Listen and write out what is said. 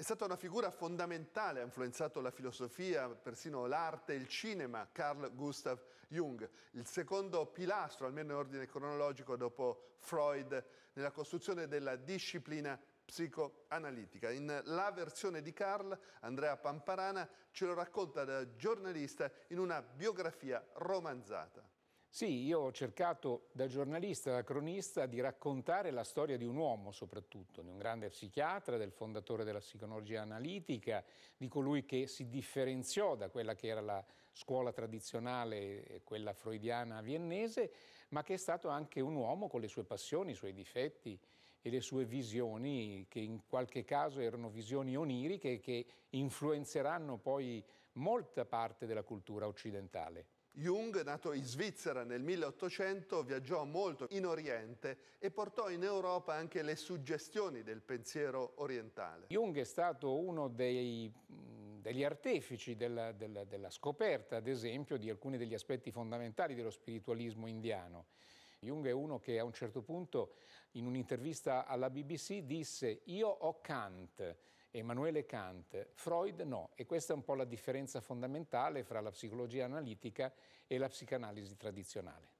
È stata una figura fondamentale, ha influenzato la filosofia, persino l'arte il cinema, Carl Gustav Jung, il secondo pilastro, almeno in ordine cronologico, dopo Freud, nella costruzione della disciplina psicoanalitica. In La versione di Carl, Andrea Pamparana ce lo racconta da giornalista in una biografia romanzata. Sì, io ho cercato da giornalista, da cronista, di raccontare la storia di un uomo soprattutto, di un grande psichiatra, del fondatore della psicologia analitica, di colui che si differenziò da quella che era la scuola tradizionale, quella freudiana viennese, ma che è stato anche un uomo con le sue passioni, i suoi difetti e le sue visioni, che in qualche caso erano visioni oniriche, che influenzeranno poi molta parte della cultura occidentale. Jung, nato in Svizzera nel 1800, viaggiò molto in Oriente e portò in Europa anche le suggestioni del pensiero orientale. Jung è stato uno dei, degli artefici della, della, della scoperta, ad esempio, di alcuni degli aspetti fondamentali dello spiritualismo indiano. Jung è uno che a un certo punto in un'intervista alla BBC disse io ho Kant, Emanuele Kant, Freud no. E questa è un po' la differenza fondamentale fra la psicologia analitica e la psicanalisi tradizionale.